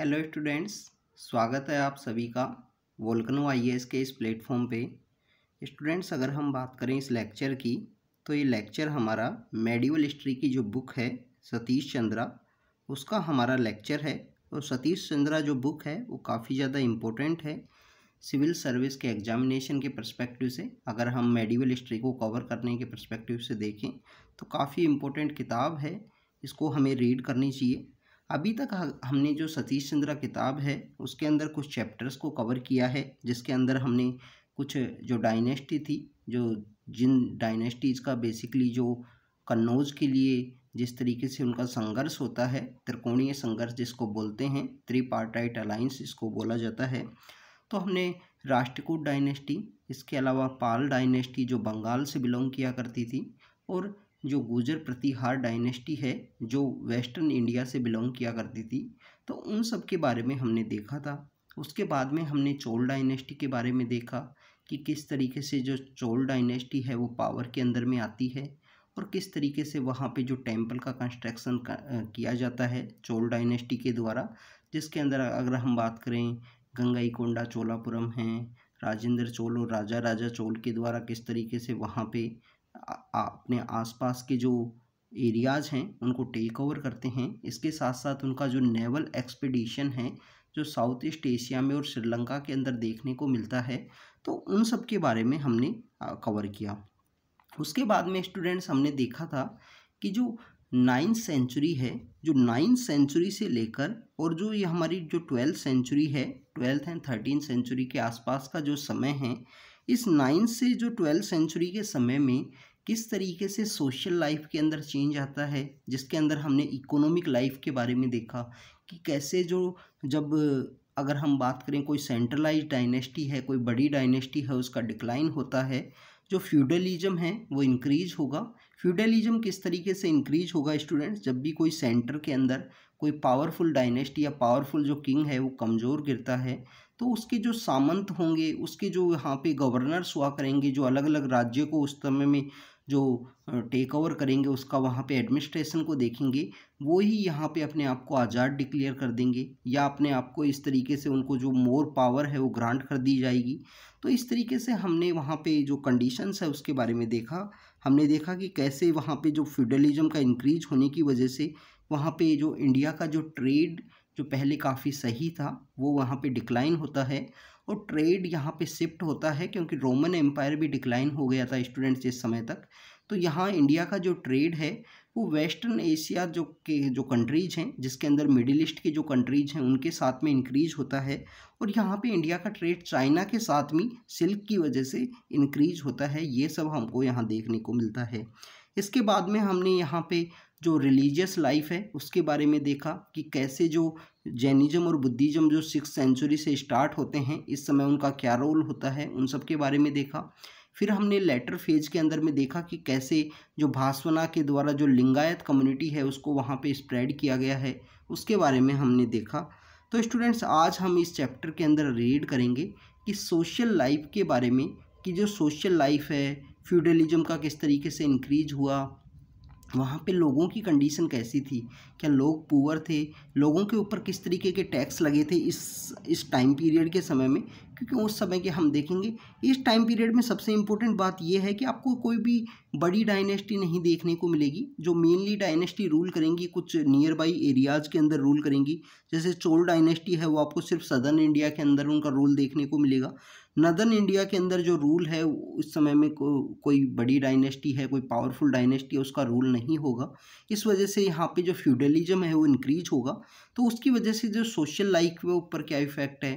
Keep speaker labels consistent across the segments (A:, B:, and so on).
A: hello students स्वागत है आप सभी का वोल्कनो आई के इस प्लेटफॉर्म पे स्टूडेंट्स अगर हम बात करें इस लेक्चर की तो ये लेक्चर हमारा मेडिवल हिस्ट्री की जो बुक है सतीश चंद्रा उसका हमारा लेक्चर है और सतीश चंद्रा जो बुक है वो काफ़ी ज़्यादा इम्पोर्टेंट है सिविल सर्विस के एग्जामिनेशन के परस्पेक्टिव से अगर हम मेडिवल हिस्ट्री को कवर करने के परस्पेक्टिव से देखें तो काफ़ी इम्पोर्टेंट किताब है इसको हमें रीड करनी चाहिए अभी तक हमने जो सतीश चंद्रा किताब है उसके अंदर कुछ चैप्टर्स को कवर किया है जिसके अंदर हमने कुछ जो डायनेस्टी थी जो जिन डायनेस्टीज़ का बेसिकली जो कन्नौज के लिए जिस तरीके से उनका संघर्ष होता है त्रिकोणीय संघर्ष जिसको बोलते हैं त्रिपार्टाइट अलाइंस इसको बोला जाता है तो हमने राष्ट्रकूट डायनेस्टी इसके अलावा पाल डायनेस्टी जो बंगाल से बिलोंग किया करती थी और जो गुजर प्रतिहार डायनेस्टी है जो वेस्टर्न इंडिया से बिलोंग किया करती थी तो उन सब के बारे में हमने देखा था उसके बाद में हमने चोल डायनेस्टी के बारे में देखा कि किस तरीके से जो चोल डायनेस्टी है वो पावर के अंदर में आती है और किस तरीके से वहाँ पे जो टेम्पल का कंस्ट्रक्शन किया जाता है चोल डायनेस्टी के द्वारा जिसके अंदर अगर हम बात करें गंगाईकोंडा चोलापुरम हैं राजेंद्र चोल और राजा राजा चोल के द्वारा किस तरीके से वहाँ पे अपने आसपास के जो एरियाज़ हैं उनको टेक ओवर करते हैं इसके साथ साथ उनका जो नेवल एक्सपीडिशन है जो साउथ ईस्ट एशिया में और श्रीलंका के अंदर देखने को मिलता है तो उन सब के बारे में हमने कवर किया उसके बाद में स्टूडेंट्स हमने देखा था कि जो नाइन्थ सेंचुरी है जो नाइन्थ सेंचुरी से लेकर और जो ये हमारी जो ट्वेल्थ सेंचुरी है ट्वेल्थ एंड थर्टीन सेंचुरी के आसपास का जो समय है इस नाइन्थ से जो ट्वेल्थ सेंचुरी के समय में किस तरीके से सोशल लाइफ के अंदर चेंज आता है जिसके अंदर हमने इकोनॉमिक लाइफ के बारे में देखा कि कैसे जो जब अगर हम बात करें कोई सेंट्रलाइज डायनेस्टी है कोई बड़ी डायनेस्टी है उसका डिक्लाइन होता है जो फ्यूडलिज्म है वो इंक्रीज होगा फ्यूडलिज्म किस तरीके से इंक्रीज होगा स्टूडेंट्स जब भी कोई सेंटर के अंदर कोई पावरफुल डायनेस्टी या पावरफुल जो किंग है वो कमज़ोर गिरता है तो उसके जो सामंत होंगे उसके जो यहाँ पे गवर्नर्स हुआ करेंगे जो अलग अलग राज्य को उस समय में जो टेक ओवर करेंगे उसका वहाँ पे एडमिनिस्ट्रेशन को देखेंगे वो ही यहाँ पे अपने आप को आज़ाद डिक्लेयर कर देंगे या अपने आप को इस तरीके से उनको जो मोर पावर है वो ग्रांट कर दी जाएगी तो इस तरीके से हमने वहाँ पे जो कंडीशंस है उसके बारे में देखा हमने देखा कि कैसे वहाँ पे जो फ्यूडलिज्म का इंक्रीज होने की वजह से वहाँ पे जो इंडिया का जो ट्रेड जो पहले काफ़ी सही था वो वहाँ पे डिक्लाइन होता है और ट्रेड यहाँ पे शिफ्ट होता है क्योंकि रोमन एम्पायर भी डिक्लाइन हो गया था स्टूडेंट्स इस समय तक तो यहाँ इंडिया का जो ट्रेड है वो वेस्टर्न एशिया जो के जो कंट्रीज हैं जिसके अंदर मिडिल ईस्ट की जो कंट्रीज हैं उनके साथ में इंक्रीज होता है और यहाँ पे इंडिया का ट्रेड चाइना के साथ में सिल्क की वजह से इंक्रीज होता है ये सब हमको यहाँ देखने को मिलता है इसके बाद में हमने यहाँ पे जो रिलीजियस लाइफ है उसके बारे में देखा कि कैसे जो जैनिज़्म और बुद्धिज़्म जो सिक्स सेंचुरी से स्टार्ट होते हैं इस समय उनका क्या रोल होता है उन सब के बारे में देखा फिर हमने लेटर फेज के अंदर में देखा कि कैसे जो भास्वना के द्वारा जो लिंगायत कम्युनिटी है उसको वहाँ पे स्प्रेड किया गया है उसके बारे में हमने देखा तो स्टूडेंट्स आज हम इस चैप्टर के अंदर रीड करेंगे कि सोशल लाइफ के बारे में कि जो सोशल लाइफ है फ्यूडलिज्म का किस तरीके से इंक्रीज हुआ वहाँ पे लोगों की कंडीशन कैसी थी क्या लोग पुअर थे लोगों के ऊपर किस तरीके के टैक्स लगे थे इस इस टाइम पीरियड के समय में क्योंकि उस समय के हम देखेंगे इस टाइम पीरियड में सबसे इम्पोर्टेंट बात यह है कि आपको कोई भी बड़ी डायनेस्टी नहीं देखने को मिलेगी जो मेनली डायनेस्टी रूल करेंगी कुछ नियर बाई एरियाज़ के अंदर रूल करेंगी जैसे चोल डायनेस्टी है वो आपको सिर्फ सदर्न इंडिया के अंदर उनका रूल देखने को मिलेगा नदर्न इंडिया के अंदर जो रूल है उस समय में को, कोई बड़ी डायनेस्टी है कोई पावरफुल डायनेस्टी है उसका रूल नहीं होगा इस वजह से यहाँ पे जो फ्यूडलिज्म है वो इंक्रीज होगा तो उसकी वजह से जो सोशल लाइफ के ऊपर क्या इफेक्ट है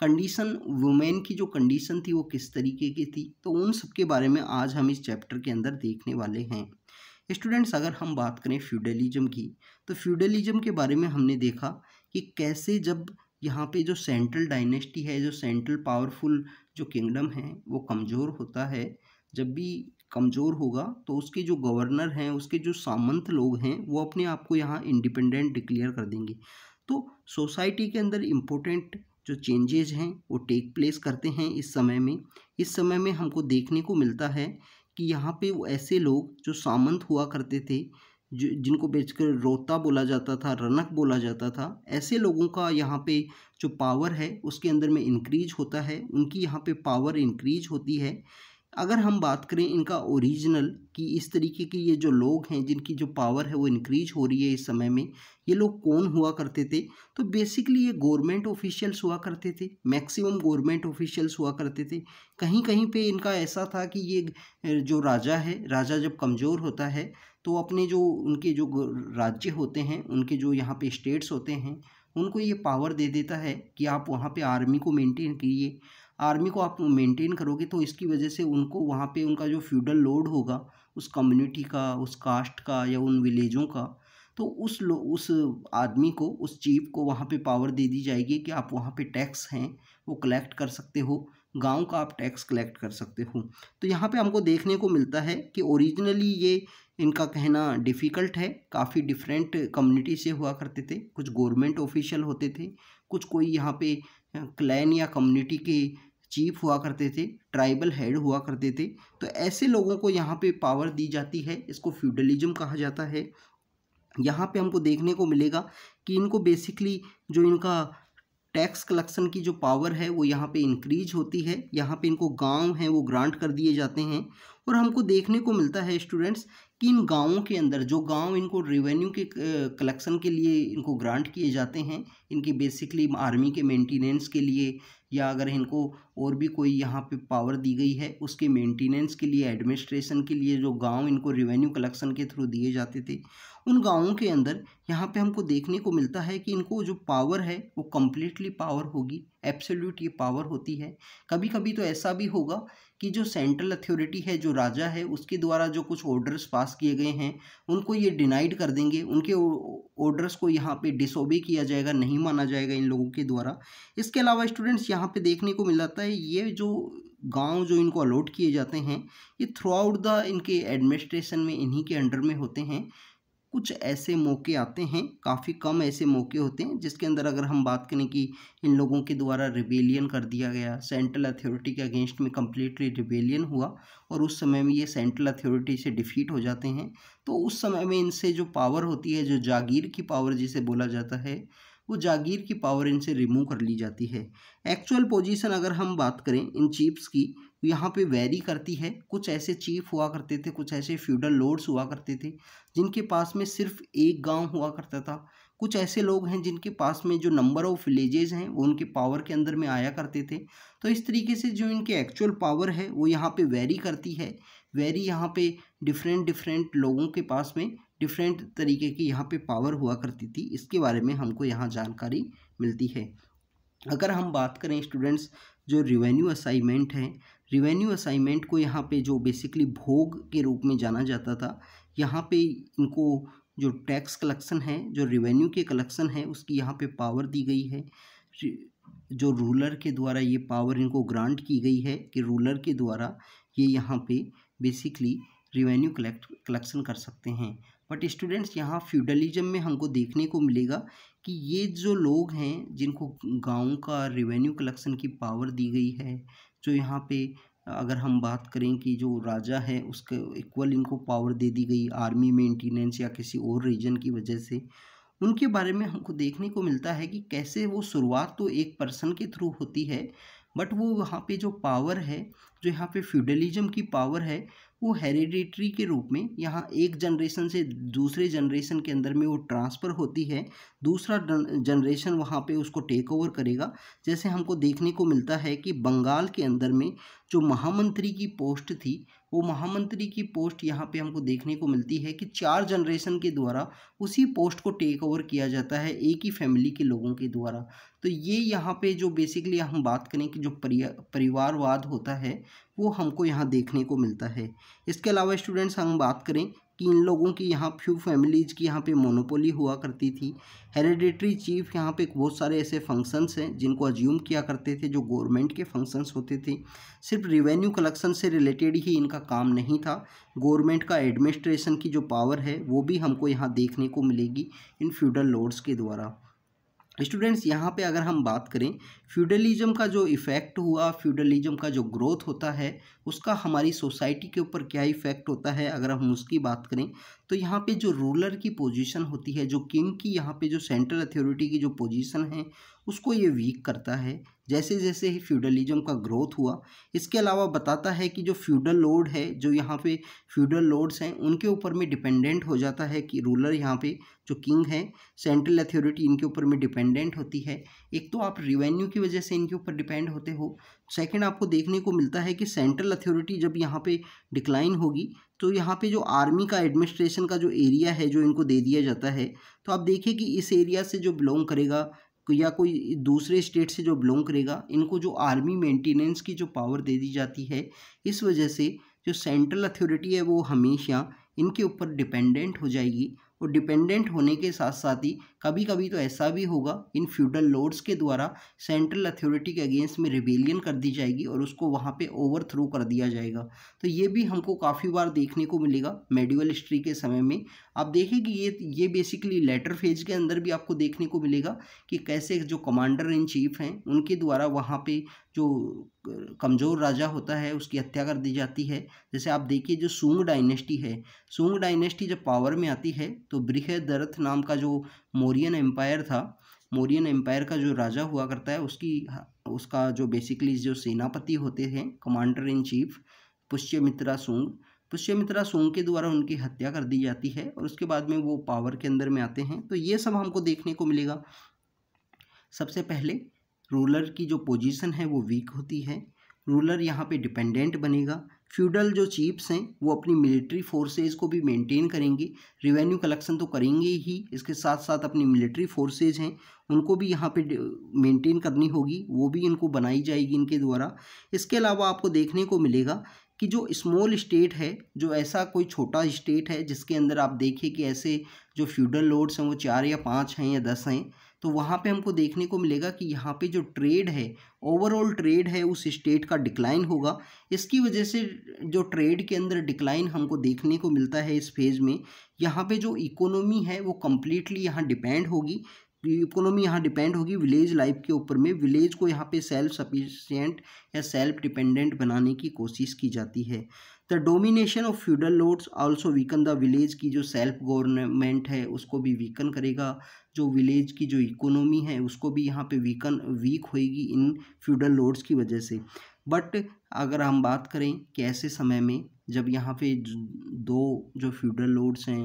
A: कंडीशन वुमेन की जो कंडीशन थी वो किस तरीके की थी तो उन सब के बारे में आज हम इस चैप्टर के अंदर देखने वाले हैं स्टूडेंट्स अगर हम बात करें फ्यूडलिज्म की तो फ्यूडलिज्म के बारे में हमने देखा कि कैसे जब यहाँ पे जो सेंट्रल डायनेस्टी है जो सेंट्रल पावरफुल जो किंगडम है वो कमज़ोर होता है जब भी कमज़ोर होगा तो उसके जो गवर्नर हैं उसके जो सामंत लोग हैं वो अपने आप को यहाँ इंडिपेंडेंट डिक्लेयर कर देंगे तो सोसाइटी के अंदर इम्पोर्टेंट जो चेंजेज हैं वो टेक प्लेस करते हैं इस समय में इस समय में हमको देखने को मिलता है कि यहाँ पे वो ऐसे लोग जो सामंत हुआ करते थे जिनको बेचकर रोता बोला जाता था रनक बोला जाता था ऐसे लोगों का यहाँ पे जो पावर है उसके अंदर में इंक्रीज होता है उनकी यहाँ पे पावर इंक्रीज होती है अगर हम बात करें इनका ओरिजिनल कि इस तरीके के ये जो लोग हैं जिनकी जो पावर है वो इंक्रीज हो रही है इस समय में ये लोग कौन हुआ करते थे तो बेसिकली ये गवर्नमेंट ऑफिशियल्स हुआ करते थे मैक्सिमम गवर्नमेंट ऑफिशियल्स हुआ करते थे कहीं कहीं पे इनका ऐसा था कि ये जो राजा है राजा जब कमज़ोर होता है तो अपने जो उनके जो राज्य होते हैं उनके जो यहाँ पे स्टेट्स होते हैं उनको ये पावर दे देता है कि आप वहाँ पे आर्मी को मेंटेन कीजिए आर्मी को आप मेंटेन करोगे तो इसकी वजह से उनको वहाँ पे उनका जो फ्यूडल लोड होगा उस कम्युनिटी का उस कास्ट का या उन विलेजों का तो उस लो उस आदमी को उस चीफ को वहाँ पे पावर दे दी जाएगी कि आप वहाँ पे टैक्स हैं वो कलेक्ट कर सकते हो गांव का आप टैक्स कलेक्ट कर सकते हो तो यहाँ पे हमको देखने को मिलता है कि ओरिजिनली ये इनका कहना डिफ़िकल्ट है काफ़ी डिफरेंट कम्युनिटी से हुआ करते थे कुछ गवर्नमेंट ऑफिशियल होते थे कुछ कोई यहाँ पे क्लैन या कम्युनिटी के चीफ हुआ करते थे ट्राइबल हेड हुआ करते थे तो ऐसे लोगों को यहाँ पे पावर दी जाती है इसको फ्यूडलिज्म कहा जाता है यहाँ पे हमको देखने को मिलेगा कि इनको बेसिकली जो इनका टैक्स कलेक्शन की जो पावर है वो यहाँ पे इंक्रीज होती है यहाँ पे इनको गांव हैं वो ग्रांट कर दिए जाते हैं और हमको देखने को मिलता है स्टूडेंट्स किन गाँवों के अंदर जो गाँव इनको रेवेन्यू के कलेक्शन के लिए इनको ग्रांट किए जाते हैं इनकी बेसिकली आर्मी के मेंटेनेंस के लिए या अगर इनको और भी कोई यहाँ पे पावर दी गई है उसके मेंटेनेंस के लिए एडमिनिस्ट्रेशन के लिए जो गांव इनको रेवेन्यू कलेक्शन के थ्रू दिए जाते थे उन गांवों के अंदर यहाँ पे हमको देखने को मिलता है कि इनको जो पावर है वो कम्प्लीटली पावर होगी एब्सोल्यूट ये पावर होती है कभी कभी तो ऐसा भी होगा कि जो सेंट्रल अथॉरिटी है जो राजा है उसके द्वारा जो कुछ ऑर्डर्स पास किए गए हैं उनको ये डिनाइड कर देंगे उनके ऑर्डर्स को यहाँ पे डिसोबे किया जाएगा नहीं नहीं माना जाएगा इन लोगों के द्वारा इसके अलावा स्टूडेंट्स यहाँ पे देखने को मिल जाता है ये जो गांव जो इनको अलॉट किए जाते हैं ये थ्रू आउट द इनके एडमिनिस्ट्रेशन में इन्हीं के अंडर में होते हैं कुछ ऐसे मौके आते हैं काफ़ी कम ऐसे मौके होते हैं जिसके अंदर अगर हम बात करें कि इन लोगों के द्वारा रिबेलियन कर दिया गया सेंट्रल अथॉरिटी के अगेंस्ट में कम्प्लीटली रिबेलियन हुआ और उस समय में ये सेंट्रल अथॉरिटी से डिफीट हो जाते हैं तो उस समय में इनसे जो पावर होती है जो जागीर की पावर जिसे बोला जाता है वो जागीर की पावर इनसे रिमूव कर ली जाती है एक्चुअल पोजीशन अगर हम बात करें इन चीफ्स की यहाँ पे वेरी करती है कुछ ऐसे चीफ हुआ करते थे कुछ ऐसे फ्यूडल लॉर्ड्स हुआ करते थे जिनके पास में सिर्फ एक गांव हुआ करता था कुछ ऐसे लोग हैं जिनके पास में जो नंबर ऑफ विलेजेस हैं वो उनके पावर के अंदर में आया करते थे तो इस तरीके से जो इनके एक्चुअल पावर है वो यहाँ पे वेरी करती है वेरी यहाँ पे डिफरेंट डिफरेंट लोगों के पास में डिफरेंट तरीके की यहाँ पे पावर हुआ करती थी इसके बारे में हमको यहाँ जानकारी मिलती है अगर हम बात करें स्टूडेंट्स जो रिवेन्यू असाइनमेंट है रिवेन्यू असाइनमेंट को यहाँ पे जो बेसिकली भोग के रूप में जाना जाता था यहाँ पे इनको जो टैक्स कलेक्शन है जो रिवेन्यू के कलेक्शन है उसकी यहाँ पे पावर दी गई है जो रूलर के द्वारा ये पावर इनको ग्रांट की गई है कि रूलर के द्वारा ये यहाँ पे बेसिकली रिवेन्यू कलेक्ट कलेक्शन कर सकते हैं बट स्टूडेंट्स यहाँ फ्यूडलिज्म में हमको देखने को मिलेगा कि ये जो लोग हैं जिनको गाँव का रेवेन्यू कलेक्शन की पावर दी गई है जो यहाँ पे अगर हम बात करें कि जो राजा है उसके इक्वल इनको पावर दे दी गई आर्मी मेंटेनेंस या किसी और रीजन की वजह से उनके बारे में हमको देखने को मिलता है कि कैसे वो शुरुआत तो एक पर्सन के थ्रू होती है बट वो वहाँ पे जो पावर है जो यहाँ पे फ्यूडलिज्म की पावर है वो हेरिडिटरी के रूप में यहाँ एक जनरेशन से दूसरे जनरेशन के अंदर में वो ट्रांसफ़र होती है दूसरा जनरेशन वहाँ पे उसको टेक ओवर करेगा जैसे हमको देखने को मिलता है कि बंगाल के अंदर में जो महामंत्री की पोस्ट थी वो महामंत्री की पोस्ट यहाँ पे हमको देखने को मिलती है कि चार जनरेशन के द्वारा उसी पोस्ट को टेक ओवर किया जाता है एक ही फैमिली के लोगों के द्वारा तो ये यहाँ पे जो बेसिकली हम बात करें कि जो परिवारवाद होता है वो हमको यहाँ देखने को मिलता है इसके अलावा स्टूडेंट्स हम बात करें कि इन लोगों की यहाँ फ्यू फैमिलीज़ की यहाँ पे मोनोपोली हुआ करती थी हेरिडेटरी चीफ यहाँ पे बहुत सारे ऐसे फंक्शंस हैं जिनको अज्यूम किया करते थे जो गवर्नमेंट के फंक्शंस होते थे सिर्फ रिवेन्यू कलेक्शन से रिलेटेड ही इनका काम नहीं था गवर्नमेंट का एडमिनिस्ट्रेशन की जो पावर है वो भी हमको यहाँ देखने को मिलेगी इन फ्यूडल लॉर्ड्स के द्वारा स्टूडेंट्स यहाँ पे अगर हम बात करें फ्यूडलिज्म का जो इफ़ेक्ट हुआ फ्यूडलिज्म का जो ग्रोथ होता है उसका हमारी सोसाइटी के ऊपर क्या इफ़ेक्ट होता है अगर हम उसकी बात करें तो यहाँ पे जो रूलर की पोजीशन होती है जो किंग की यहाँ पे जो सेंट्रल अथॉरिटी की जो पोजीशन है उसको ये वीक करता है जैसे जैसे ही फ्यूडलिज्म का ग्रोथ हुआ इसके अलावा बताता है कि जो फ्यूडल लोड है जो यहाँ पे फ्यूडल लोड्स हैं उनके ऊपर में डिपेंडेंट हो जाता है कि रूलर यहाँ पे जो किंग है सेंट्रल अथॉरिटी इनके ऊपर में डिपेंडेंट होती है एक तो आप रिवेन्यू की वजह से इनके ऊपर डिपेंड होते हो सेकेंड आपको देखने को मिलता है कि सेंट्रल अथॉरिटी जब यहाँ पे डिक्लाइन होगी तो यहाँ पे जो आर्मी का एडमिनिस्ट्रेशन का जो एरिया है जो इनको दे दिया जाता है तो आप देखिए कि इस एरिया से जो बिलोंग करेगा या कोई दूसरे स्टेट से जो बिलोंग करेगा इनको जो आर्मी मेंटेनेंस की जो पावर दे दी जाती है इस वजह से जो सेंट्रल अथॉरिटी है वो हमेशा इनके ऊपर डिपेंडेंट हो जाएगी और डिपेंडेंट होने के साथ साथ ही कभी कभी तो ऐसा भी होगा इन फ्यूडल लॉर्ड्स के द्वारा सेंट्रल अथॉरिटी के अगेंस्ट में रिबेलियन कर दी जाएगी और उसको वहाँ पे ओवर थ्रो कर दिया जाएगा तो ये भी हमको काफ़ी बार देखने को मिलेगा मेडिवल हिस्ट्री के समय में आप देखें कि ये ये बेसिकली लेटर फेज के अंदर भी आपको देखने को मिलेगा कि कैसे जो कमांडर इन चीफ हैं उनके द्वारा वहाँ पर जो कमज़ोर राजा होता है उसकी हत्या कर दी जाती है जैसे आप देखिए जो सूंग डायनेस्टी है सूंग डायनेस्टी जब पावर में आती है तो बृहदरथ नाम का जो मौर्यन एम्पायर था मौर्यन एम्पायर का जो राजा हुआ करता है उसकी उसका जो बेसिकली जो सेनापति होते हैं कमांडर इन चीफ पुष्यमित्रा सुंग पुष्यमित्रा सोंग के द्वारा उनकी हत्या कर दी जाती है और उसके बाद में वो पावर के अंदर में आते हैं तो ये सब हमको देखने को मिलेगा सबसे पहले रूलर की जो पोजीशन है वो वीक होती है रूलर यहाँ पे डिपेंडेंट बनेगा फ्यूडल जो चीप्स हैं वो अपनी मिलिट्री फोर्सेज को भी मेंटेन करेंगे रिवेन्यू कलेक्शन तो करेंगे ही इसके साथ साथ अपनी मिलिट्री फोर्सेज हैं उनको भी यहाँ पे मेंटेन करनी होगी वो भी इनको बनाई जाएगी इनके द्वारा इसके अलावा आपको देखने को मिलेगा कि जो स्मॉल स्टेट है जो ऐसा कोई छोटा स्टेट है जिसके अंदर आप देखिए कि ऐसे जो फ्यूडल लोड्स हैं वो चार या पाँच हैं या दस हैं तो वहाँ पे हमको देखने को मिलेगा कि यहाँ पे जो ट्रेड है ओवरऑल ट्रेड है उस स्टेट का डिक्लाइन होगा इसकी वजह से जो ट्रेड के अंदर डिक्लाइन हमको देखने को मिलता है इस फेज़ में यहाँ पे जो इकोनॉमी है वो कम्प्लीटली यहाँ डिपेंड होगी इकोनॉमी यहाँ डिपेंड होगी विलेज लाइफ के ऊपर में विलेज को यहाँ पे सेल्फ सफिशियंट या सेल्फ डिपेंडेंट बनाने की कोशिश की जाती है the domination of feudal lords also weaken the village की जो सेल्फ गवर्नमेंट है उसको भी वीकन करेगा जो विलेज की जो इकोनॉमी है उसको भी यहाँ पे वीकन वीक होएगी इन फ्यूडल लोड्स की वजह से बट अगर हम बात करें कि ऐसे समय में जब यहाँ पे दो जो फ्यूडल लोड्स हैं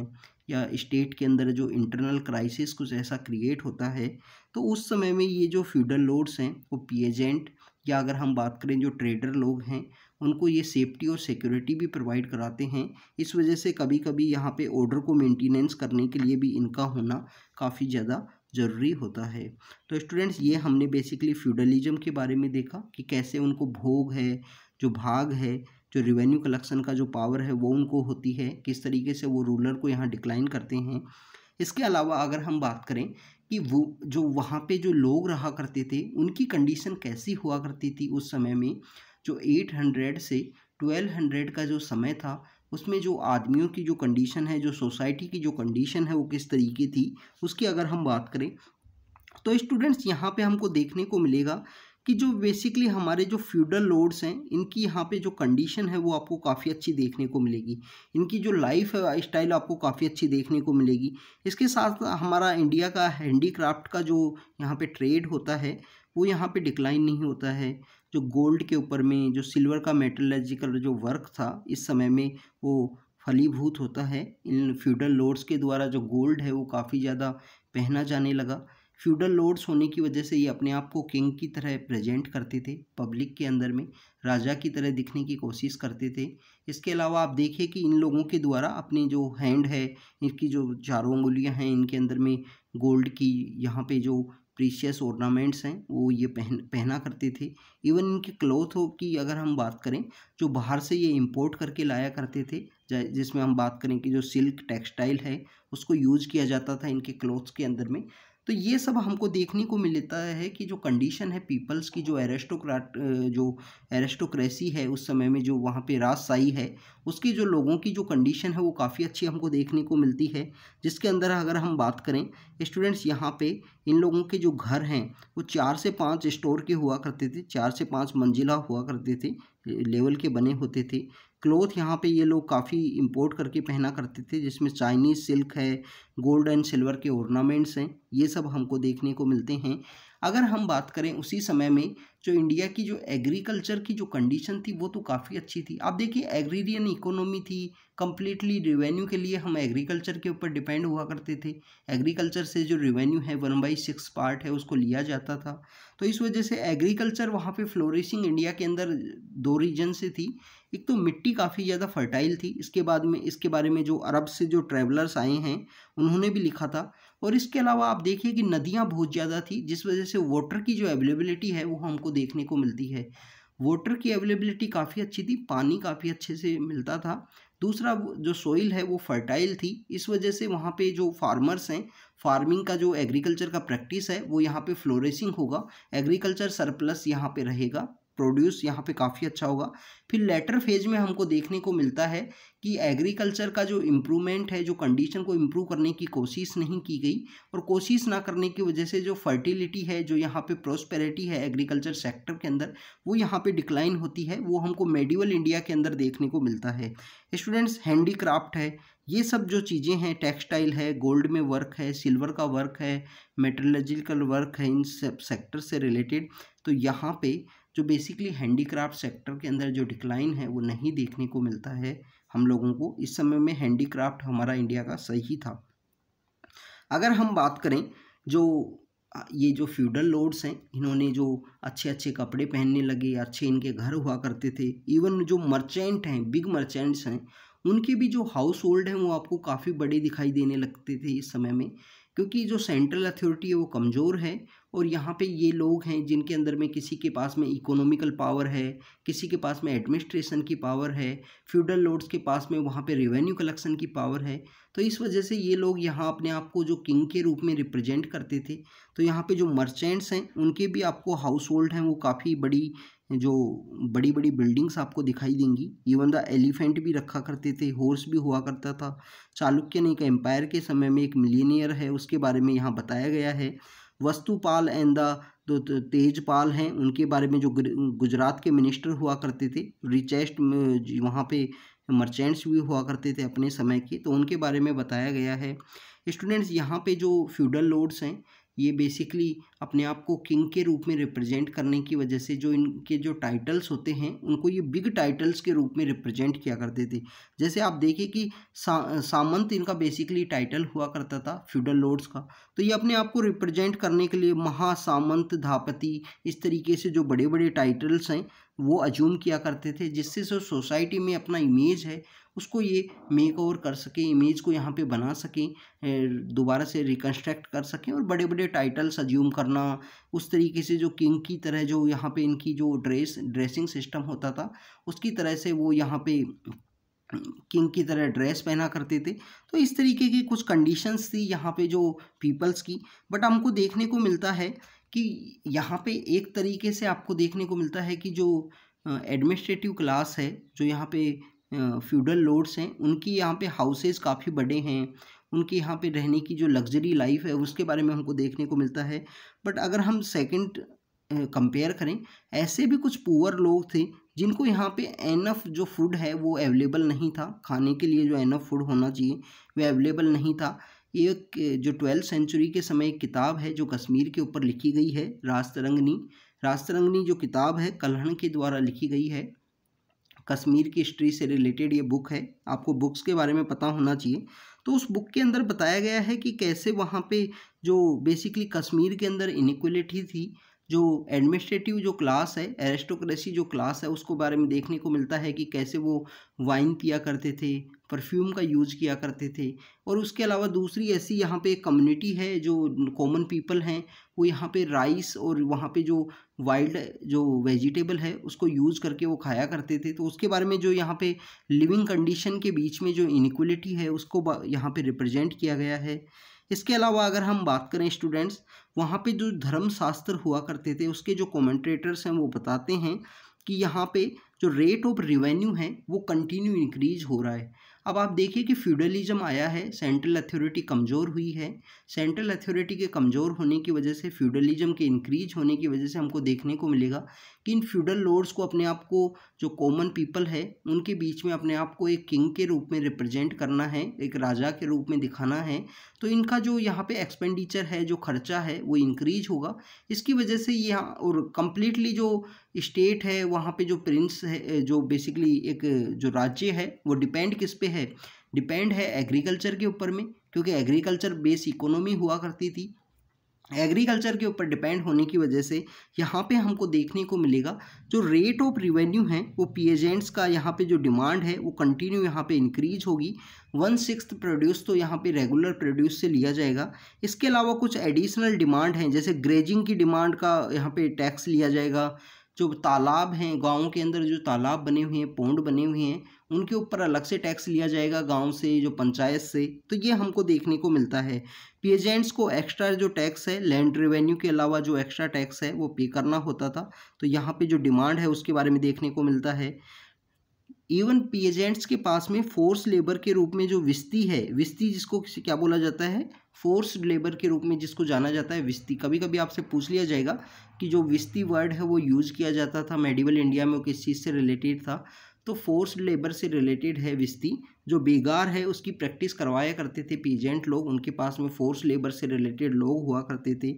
A: या स्टेट के अंदर जो इंटरनल क्राइसिस कुछ ऐसा क्रिएट होता है तो उस समय में ये जो फ्यूडल लोड्स हैं वो पीएजेंट या अगर हम बात करें जो ट्रेडर लोग हैं उनको ये सेफ्टी और सिक्योरिटी भी प्रोवाइड कराते हैं इस वजह से कभी कभी यहाँ पे ऑर्डर को मेंटेनेंस करने के लिए भी इनका होना काफ़ी ज़्यादा ज़रूरी होता है तो स्टूडेंट्स ये हमने बेसिकली फ्यूडलिज्म के बारे में देखा कि कैसे उनको भोग है जो भाग है जो रिवेन्यू कलेक्शन का जो पावर है वो उनको होती है किस तरीके से वो रूलर को यहाँ डिक्लाइन करते हैं इसके अलावा अगर हम बात करें कि वो जो वहाँ पे जो लोग रहा करते थे उनकी कंडीशन कैसी हुआ करती थी उस समय में जो 800 से 1200 का जो समय था उसमें जो आदमियों की जो कंडीशन है जो सोसाइटी की जो कंडीशन है वो किस तरीके थी उसकी अगर हम बात करें तो स्टूडेंट्स यहाँ पे हमको देखने को मिलेगा कि जो बेसिकली हमारे जो फ्यूडल लोड्स हैं इनकी यहाँ पे जो कंडीशन है वो आपको काफ़ी अच्छी देखने को मिलेगी इनकी जो लाइफ स्टाइल आपको काफ़ी अच्छी देखने को मिलेगी इसके साथ हमारा इंडिया का हैंडीक्राफ्ट का जो यहाँ पे ट्रेड होता है वो यहाँ पे डिक्लाइन नहीं होता है जो गोल्ड के ऊपर में जो सिल्वर का मेटलॉजिकल जो वर्क था इस समय में वो फलीभूत होता है इन फ्यूडल लोड्स के द्वारा जो गोल्ड है वो काफ़ी ज़्यादा पहना जाने लगा फ्यूडल लोड्स होने की वजह से ये अपने आप को किंग की तरह प्रेजेंट करते थे पब्लिक के अंदर में राजा की तरह दिखने की कोशिश करते थे इसके अलावा आप देखिए कि इन लोगों के द्वारा अपनी जो हैंड है इनकी जो चारों उंगलियां हैं इनके अंदर में गोल्ड की यहाँ पे जो प्रीशियस ऑर्नामेंट्स हैं वो ये पहन पहना करते थे इवन इनके क्लोथ की अगर हम बात करें जो बाहर से ये इंपोर्ट करके लाया करते थे जिसमें हम बात करें कि जो सिल्क टेक्सटाइल है उसको यूज किया जाता था इनके क्लोथ्स के अंदर में तो ये सब हमको देखने को मिलता है कि जो कंडीशन है पीपल्स की जो एरेस्टोक्राट जो एरेस्टोक्रेसी है उस समय में जो वहाँ पे राजशाही है उसकी जो लोगों की जो कंडीशन है वो काफ़ी अच्छी हमको देखने को मिलती है जिसके अंदर अगर हम बात करें स्टूडेंट्स यहाँ पे इन लोगों के जो घर हैं वो चार से पाँच स्टोर के हुआ करते थे चार से पाँच मंजिला हुआ करते थे लेवल के बने होते थे क्लोथ यहाँ पे ये लोग काफ़ी इंपोर्ट करके पहना करते थे जिसमें चाइनीज़ सिल्क है गोल्ड एंड सिल्वर के ऑर्नामेंट्स हैं ये सब हमको देखने को मिलते हैं अगर हम बात करें उसी समय में जो इंडिया की जो एग्रीकल्चर की जो कंडीशन थी वो तो काफ़ी अच्छी थी आप देखिए एग्रीरियन इकोनॉमी थी कम्प्लीटली रिवेन्यू के लिए हम एग्रीकल्चर के ऊपर डिपेंड हुआ करते थे एग्रीकल्चर से जो रिवेन्यू है वन बाई सिक्स पार्ट है उसको लिया जाता था तो इस वजह से एग्रीकल्चर वहाँ पे फ्लोरिशिंग इंडिया के अंदर दो रीजन से थी एक तो मिट्टी काफ़ी ज़्यादा फर्टाइल थी इसके बाद में इसके बारे में जो अरब से जो ट्रेवलर्स आए हैं उन्होंने भी लिखा था और इसके अलावा आप देखिए कि नदियाँ बहुत ज़्यादा थी जिस वजह से वाटर की जो अवेलेबिलिटी है वो हमको देखने को मिलती है वाटर की अवेलेबिलिटी काफ़ी अच्छी थी पानी काफ़ी अच्छे से मिलता था दूसरा जो सॉइल है वो फर्टाइल थी इस वजह से वहाँ पे जो फार्मर्स हैं फार्मिंग का जो एग्रीकल्चर का प्रैक्टिस है वो यहाँ पे फ्लोरेसिंग होगा एग्रीकल्चर सरप्लस यहाँ पे रहेगा प्रोड्यूस यहाँ पे काफ़ी अच्छा होगा फिर लेटर फेज में हमको देखने को मिलता है कि एग्रीकल्चर का जो इम्प्रूवमेंट है जो कंडीशन को इम्प्रूव करने की कोशिश नहीं की गई और कोशिश ना करने की वजह से जो फर्टिलिटी है जो यहाँ पे प्रोस्पेरिटी है एग्रीकल्चर सेक्टर के अंदर वो यहाँ पे डिक्लाइन होती है वो हमको मेडिवल इंडिया के अंदर देखने को मिलता है स्टूडेंट्स हैंडीक्राफ्ट है ये सब जो चीज़ें हैं टेक्सटाइल है गोल्ड में वर्क है सिल्वर का वर्क है मेटलर्जिकल वर्क है इन सब सेक्टर से रिलेटेड तो यहाँ पर जो बेसिकली हैंडीक्राफ्ट सेक्टर के अंदर जो डिक्लाइन है वो नहीं देखने को मिलता है हम लोगों को इस समय में हैंडीक्राफ्ट हमारा इंडिया का सही था अगर हम बात करें जो ये जो फ्यूडल लोड्स हैं इन्होंने जो अच्छे अच्छे कपड़े पहनने लगे अच्छे इनके घर हुआ करते थे इवन जो मर्चेंट हैं बिग मर्चेंट्स हैं उनके भी जो हाउस होल्ड हैं वो आपको काफ़ी बड़े दिखाई देने लगते थे इस समय में क्योंकि जो सेंट्रल अथॉरिटी है वो कमज़ोर है और यहाँ पे ये लोग हैं जिनके अंदर में किसी के पास में इकोनॉमिकल पावर है किसी के पास में एडमिनिस्ट्रेशन की पावर है फ्यूडल लॉर्ड्स के पास में वहाँ पे रेवेन्यू कलेक्शन की पावर है तो इस वजह से ये लोग यहाँ अपने आप को जो किंग के रूप में रिप्रेजेंट करते थे तो यहाँ पे जो मर्चेंट्स हैं उनके भी आपको हाउस होल्ड हैं वो काफ़ी बड़ी जो बड़ी बड़ी बिल्डिंग्स आपको दिखाई देंगी इवन द एलिफेंट भी रखा करते थे हॉर्स भी हुआ करता था चालुक्य ने एक एम्पायर के समय में एक मिलीनियर है उसके बारे में यहाँ बताया गया है वस्तुपाल एंड द तो तेजपाल हैं उनके बारे में जो गुजरात के मिनिस्टर हुआ करते थे रिचेस्ट में वहाँ पे मर्चेंट्स भी हुआ करते थे अपने समय के तो उनके बारे में बताया गया है स्टूडेंट्स यहाँ पे जो फ्यूडल लोड्स हैं ये बेसिकली अपने आप को किंग के रूप में रिप्रेजेंट करने की वजह से जो इनके जो टाइटल्स होते हैं उनको ये बिग टाइटल्स के रूप में रिप्रेजेंट किया करते थे जैसे आप देखिए कि सा, सामंत इनका बेसिकली टाइटल हुआ करता था फ्यूडल लॉर्ड्स का तो ये अपने आप को रिप्रेजेंट करने के लिए महासामंत धापति इस तरीके से जो बड़े बड़े टाइटल्स हैं वो अज्यूम किया करते थे जिससे जो सोसाइटी में अपना इमेज है उसको ये मेक ओवर कर सकें इमेज को यहाँ पे बना सकें दोबारा से रिकन्स्ट्रक्ट कर सकें और बड़े बड़े टाइटल्स अज्यूम करना उस तरीके से जो किंग की तरह जो यहाँ पे इनकी जो ड्रेस ड्रेसिंग सिस्टम होता था उसकी तरह से वो यहाँ पे किंग की तरह ड्रेस पहना करते थे तो इस तरीके की कुछ कंडीशंस थी यहाँ पे जो पीपल्स की बट हमको देखने को मिलता है कि यहाँ पे एक तरीके से आपको देखने को मिलता है कि जो एडमिनिस्ट्रेटिव क्लास है जो यहाँ पे फ्यूडल लोड्स हैं उनकी यहाँ पे हाउसेज काफ़ी बड़े हैं उनके यहाँ पे रहने की जो लग्जरी लाइफ है उसके बारे में हमको देखने को मिलता है बट अगर हम सेकंड कंपेयर करें ऐसे भी कुछ पुअर लोग थे जिनको यहाँ पे एनफ जो फूड है वो अवेलेबल नहीं था खाने के लिए जो एनफ फूड होना चाहिए वह अवेलेबल नहीं था एक जो ट्वेल्थ सेंचुरी के समय एक किताब है जो कश्मीर के ऊपर लिखी गई है रास्तरंगनी रास्तरंगनी जो किताब है कलहन के द्वारा लिखी गई है कश्मीर की हिस्ट्री से रिलेटेड ये बुक है आपको बुक्स के बारे में पता होना चाहिए तो उस बुक के अंदर बताया गया है कि कैसे वहाँ पे जो बेसिकली कश्मीर के अंदर इनिक्वलिटी थी जो एडमिनिस्ट्रेटिव जो क्लास है एरेस्टोक्रेसी जो क्लास है उसको बारे में देखने को मिलता है कि कैसे वो वाइन पिया करते थे परफ्यूम का यूज़ किया करते थे और उसके अलावा दूसरी ऐसी यहाँ पे कम्युनिटी है जो कॉमन पीपल हैं वो यहाँ पे राइस और वहाँ पे जो वाइल्ड जो वेजिटेबल है उसको यूज़ करके वो खाया करते थे तो उसके बारे में जो यहाँ पे लिविंग कंडीशन के बीच में जो इनिक्वलिटी है उसको यहाँ पर रिप्रजेंट किया गया है इसके अलावा अगर हम बात करें स्टूडेंट्स वहाँ पे जो धर्मशास्त्र हुआ करते थे उसके जो कमेंट्रेटर्स हैं वो बताते हैं कि यहाँ पे जो रेट ऑफ रिवेन्यू है वो कंटिन्यू इंक्रीज हो रहा है अब आप देखिए कि फ्यूडलिज्म आया है सेंट्रल अथॉरिटी कमज़ोर हुई है सेंट्रल अथॉरिटी के कमज़ोर होने की वजह से फ्यूडलिज्म के इंक्रीज होने की वजह से हमको देखने को मिलेगा कि इन फ्यूडल लॉर्ड्स को अपने आप को जो कॉमन पीपल है उनके बीच में अपने आप को एक किंग के रूप में रिप्रेजेंट करना है एक राजा के रूप में दिखाना है तो इनका जो यहाँ पे एक्सपेंडिचर है जो खर्चा है वो इंक्रीज होगा इसकी वजह से यहाँ और कम्प्लीटली जो स्टेट है वहाँ पे जो प्रिंस है जो बेसिकली एक जो राज्य है वो डिपेंड किस पे है डिपेंड है एग्रीकल्चर के ऊपर में क्योंकि एग्रीकल्चर बेस इकोनॉमी हुआ करती थी एग्रीकल्चर के ऊपर डिपेंड होने की वजह से यहाँ पे हमको देखने को मिलेगा जो रेट ऑफ रिवेन्यू है वो पीएजेंट्स का यहाँ पे जो डिमांड है वो कंटिन्यू यहाँ पे इंक्रीज होगी वन सिक्स प्रोड्यूस तो यहाँ पे रेगुलर प्रोड्यूस से लिया जाएगा इसके अलावा कुछ एडिशनल डिमांड हैं जैसे ग्रेजिंग की डिमांड का यहाँ पर टैक्स लिया जाएगा जो तालाब हैं गाँव के अंदर जो तालाब बने हुए हैं पोंड बने हुए हैं उनके ऊपर अलग से टैक्स लिया जाएगा गांव से जो पंचायत से तो ये हमको देखने को मिलता है पेजेंट्स को एक्स्ट्रा जो टैक्स है लैंड रेवेन्यू के अलावा जो एक्स्ट्रा टैक्स है वो पे करना होता था तो यहाँ पे जो डिमांड है उसके बारे में देखने को मिलता है इवन पेजेंट्स के पास में फोर्स लेबर के रूप में जो विस्ती है विस्ती जिसको क्या बोला जाता है फोर्स लेबर के रूप में जिसको जाना जाता है विस्ती कभी कभी आपसे पूछ लिया जाएगा कि जो विस्ती वर्ड है वो यूज़ किया जाता था मेडिवल इंडिया में वो किस चीज़ से रिलेटेड था तो फोर्स लेबर से रिलेटेड है विस्ती जो बेगार है उसकी प्रैक्टिस करवाया करते थे पीजेंट लोग उनके पास में फोर्स लेबर से रिलेटेड लोग हुआ करते थे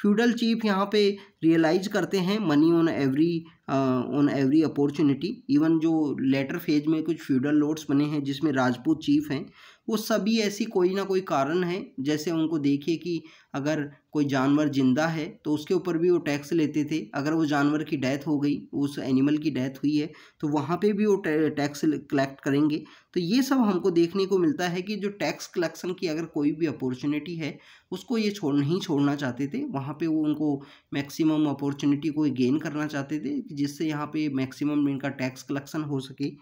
A: फ्यूडल चीफ यहाँ पे रियलाइज करते हैं money on every on every opportunity even जो लेटर फेज में कुछ फ्यूडल लोड्स बने हैं जिसमें राजपूत चीफ हैं वो सभी ऐसी कोई ना कोई कारण है जैसे उनको देखिए कि अगर कोई जानवर ज़िंदा है तो उसके ऊपर भी वो टैक्स लेते थे अगर वो जानवर की डेथ हो गई उस एनिमल की डेथ हुई है तो वहाँ पे भी वो टैक्स कलेक्ट करेंगे तो ये सब हमको देखने को मिलता है कि जो टैक्स कलेक्शन की अगर कोई भी अपॉर्चुनिटी है उसको ये छोड़ नहीं छोड़ना चाहते थे वहाँ पर वो उनको मैक्सिमम अपॉर्चुनिटी को गेन करना चाहते थे जिससे यहाँ पर मैक्सिमम इनका टैक्स कलेक्शन हो सके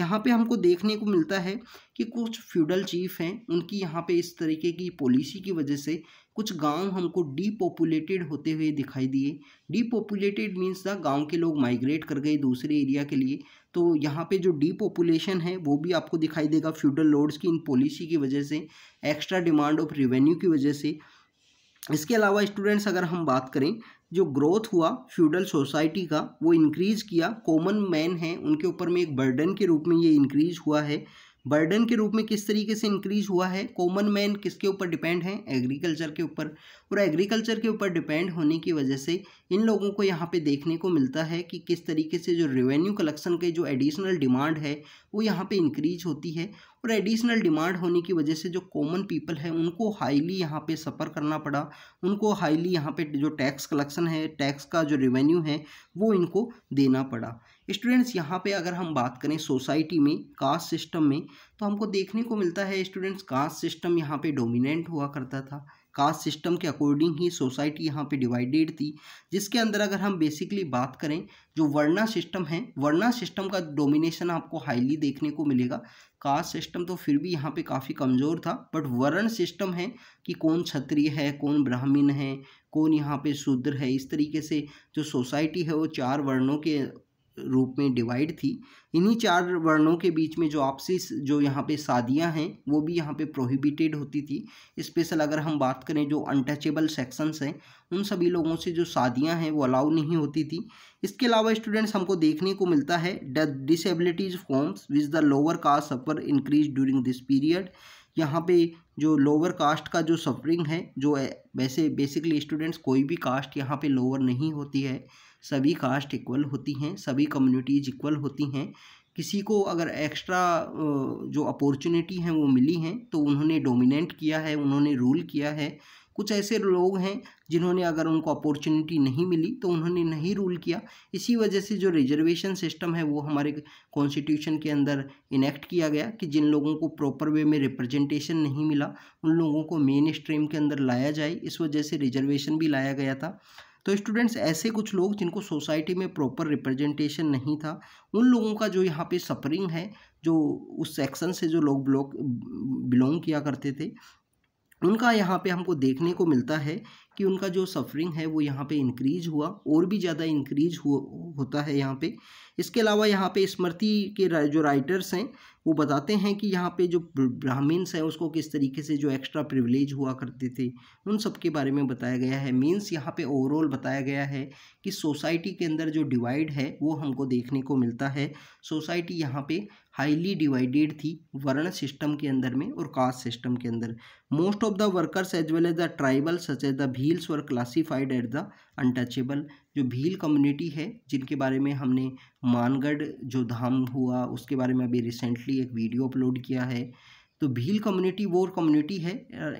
A: यहाँ पे हमको देखने को मिलता है कि कुछ फ्यूडल चीफ हैं उनकी यहाँ पे इस तरीके की पॉलिसी की वजह से कुछ गांव हमको डीपोपुलेटेड होते हुए दिखाई दिए डीपोपुलेटेड मीन्स द गांव के लोग माइग्रेट कर गए दूसरे एरिया के लिए तो यहाँ पे जो पॉपुलेशन है वो भी आपको दिखाई देगा फ्यूडल लोड्स की इन पॉलिसी की वजह से एक्स्ट्रा डिमांड ऑफ रिवेन्यू की वजह से इसके अलावा स्टूडेंट्स अगर हम बात करें जो ग्रोथ हुआ फ्यूडल सोसाइटी का वो इंक्रीज़ किया कॉमन मैन है उनके ऊपर में एक बर्डन के रूप में ये इंक्रीज़ हुआ है बर्डन के रूप में किस तरीके से इंक्रीज हुआ है कॉमन मैन किसके ऊपर डिपेंड है एग्रीकल्चर के ऊपर और एग्रीकल्चर के ऊपर डिपेंड होने की वजह से इन लोगों को यहाँ पे देखने को मिलता है कि किस तरीके से जो रेवेन्यू कलेक्शन के जो एडिशनल डिमांड है वो यहाँ पे इंक्रीज होती है और एडिशनल डिमांड होने की वजह से जो कॉमन पीपल है उनको हाईली यहाँ पे सफ़र करना पड़ा उनको हाईली यहाँ पे जो टैक्स कलेक्शन है टैक्स का जो रेवेन्यू है वो इनको देना पड़ा स्टूडेंट्स यहाँ पे अगर हम बात करें सोसाइटी में कास्ट सिस्टम में तो हमको देखने को मिलता है स्टूडेंट्स कास्ट सिस्टम यहाँ पे डोमिनेंट हुआ करता था कास्ट सिस्टम के अकॉर्डिंग ही सोसाइटी यहाँ पे डिवाइडेड थी जिसके अंदर अगर हम बेसिकली बात करें जो वर्णा सिस्टम है वर्णा सिस्टम का डोमिनेशन आपको हाईली देखने को मिलेगा कास्ट सिस्टम तो फिर भी यहाँ पे काफ़ी कमज़ोर था बट वर्ण सिस्टम है कि कौन क्षत्रिय है कौन ब्राह्मीण है कौन यहाँ पे शूद्र है इस तरीके से जो सोसाइटी है वो चार वर्णों के रूप में डिवाइड थी इन्हीं चार वर्णों के बीच में जो आपसी जो यहाँ पे शादियाँ हैं वो भी यहाँ पे प्रोहिबिटेड होती थी स्पेशल अगर हम बात करें जो अनटचेबल सेक्शंस हैं उन सभी लोगों से जो शादियाँ हैं वो अलाउ नहीं होती थी इसके अलावा स्टूडेंट्स हमको देखने को मिलता है the disabilities forms which the lower caste suffer increase during this period यहाँ पे जो लोअर कास्ट का जो सफरिंग है जो है वैसे बेसिकली स्टूडेंट्स कोई भी कास्ट यहाँ पे लोअर नहीं होती है सभी कास्ट इक्वल होती हैं सभी कम्युनिटीज़ इक्वल होती हैं किसी को अगर एक्स्ट्रा जो अपॉर्चुनिटी हैं वो मिली हैं तो उन्होंने डोमिनेट किया है उन्होंने रूल किया है कुछ ऐसे लोग हैं जिन्होंने अगर उनको अपॉर्चुनिटी नहीं मिली तो उन्होंने नहीं रूल किया इसी वजह से जो रिजर्वेशन सिस्टम है वो हमारे कॉन्स्टिट्यूशन के अंदर इनेक्ट किया गया कि जिन लोगों को प्रॉपर वे में रिप्रेजेंटेशन नहीं मिला उन लोगों को मेन स्ट्रीम के अंदर लाया जाए इस वजह से रिजर्वेशन भी लाया गया था तो स्टूडेंट्स ऐसे कुछ लोग जिनको सोसाइटी में प्रॉपर रिप्रेजेंटेशन नहीं था उन लोगों का जो यहाँ पे सफरिंग है जो उस सेक्शन से जो लोग ब्लॉक बिलोंग किया करते थे उनका यहाँ पे हमको देखने को मिलता है कि उनका जो सफरिंग है वो यहाँ पे इंक्रीज हुआ और भी ज़्यादा इंक्रीज हो, होता है यहाँ पे इसके अलावा यहाँ पे स्मृति के जो राइटर्स हैं वो बताते हैं कि यहाँ पे जो ब्राह्मीन्स हैं उसको किस तरीके से जो एक्स्ट्रा प्रिविलेज हुआ करते थे उन सब के बारे में बताया गया है मीन्स यहाँ पे ओवरऑल बताया गया है कि सोसाइटी के अंदर जो डिवाइड है वो हमको देखने को मिलता है सोसाइटी यहाँ पे हाईली डिवाइडेड थी वर्ण सिस्टम के अंदर में और कास्ट सिस्टम के अंदर most of the workers as well as the tribal such as the Bhils were classified at the untouchable जो भील कम्युनिटी है जिनके बारे में हमने मानगढ़ जो धाम हुआ उसके बारे में अभी रिसेंटली एक वीडियो अपलोड किया है तो भील कम्युनिटी वो कम्युनिटी है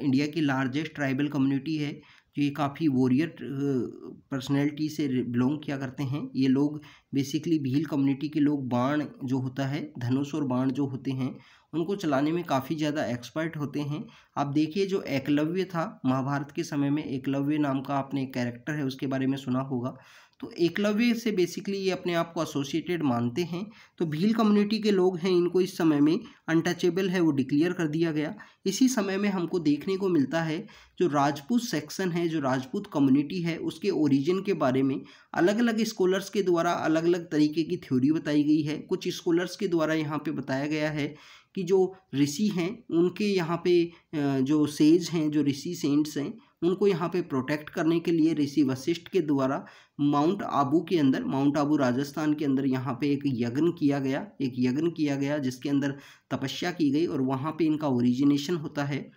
A: इंडिया की लार्जेस्ट ट्राइबल कम्युनिटी है जो तो ये काफ़ी वॉरियर पर्सनैलिटी से बिलोंग किया करते हैं ये लोग बेसिकली भील कम्युनिटी के लोग बाण जो होता है धनुष और बाण जो होते हैं उनको चलाने में काफ़ी ज़्यादा एक्सपर्ट होते हैं आप देखिए जो एकलव्य था महाभारत के समय में एकलव्य नाम का आपने कैरेक्टर है उसके बारे में सुना होगा तो एकलव्य से बेसिकली ये अपने आप को एसोसिएटेड मानते हैं तो भील कम्युनिटी के लोग हैं इनको इस समय में अनटचेबल है वो डिक्लेयर कर दिया गया इसी समय में हमको देखने को मिलता है जो राजपूत सेक्शन है जो राजपूत कम्युनिटी है उसके ओरिजिन के बारे में अलग अलग स्कॉलर्स के द्वारा अलग अलग तरीके की थ्योरी बताई गई है कुछ स्कॉलर्स के द्वारा यहाँ पर बताया गया है कि जो ऋषि हैं उनके यहाँ पे जो सेज हैं जो ऋषि सेंट्स हैं उनको यहाँ पे प्रोटेक्ट करने के लिए ऋषि वशिष्ठ के द्वारा माउंट आबू के अंदर माउंट आबू राजस्थान के अंदर यहाँ पे एक यज्ञ किया गया एक यज्ञ किया गया जिसके अंदर तपस्या की गई और वहाँ पे इनका ओरिजिनेशन होता है